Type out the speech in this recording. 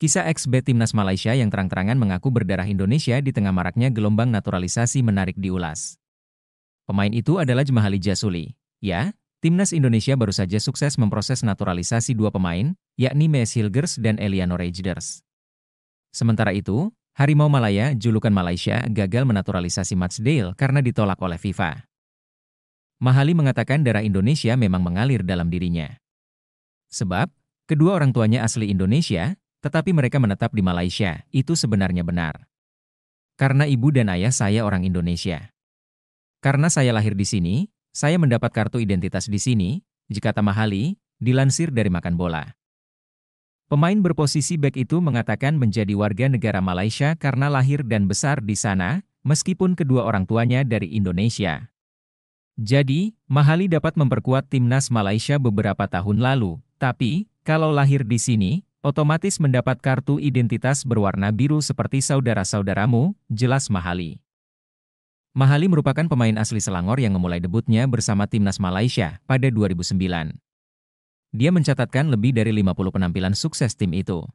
Kisah ex-B Timnas Malaysia yang terang-terangan mengaku berdarah Indonesia di tengah maraknya gelombang naturalisasi menarik diulas. Pemain itu adalah Jemahali Jasuli. Ya, Timnas Indonesia baru saja sukses memproses naturalisasi dua pemain, yakni Mes Hilgers dan Eliano Rejders. Sementara itu, Harimau Malaya, julukan Malaysia, gagal menaturalisasi Mats Dale karena ditolak oleh FIFA. Mahali mengatakan darah Indonesia memang mengalir dalam dirinya. Sebab, kedua orang tuanya asli Indonesia, tetapi mereka menetap di Malaysia, itu sebenarnya benar. Karena ibu dan ayah saya orang Indonesia. Karena saya lahir di sini, saya mendapat kartu identitas di sini, jika Tamahali, dilansir dari Makan Bola. Pemain berposisi back itu mengatakan menjadi warga negara Malaysia karena lahir dan besar di sana, meskipun kedua orang tuanya dari Indonesia. Jadi, Mahali dapat memperkuat timnas Malaysia beberapa tahun lalu, tapi kalau lahir di sini, otomatis mendapat kartu identitas berwarna biru seperti saudara-saudaramu, jelas Mahali. Mahali merupakan pemain asli Selangor yang memulai debutnya bersama timnas Malaysia pada 2009. Dia mencatatkan lebih dari 50 penampilan sukses tim itu.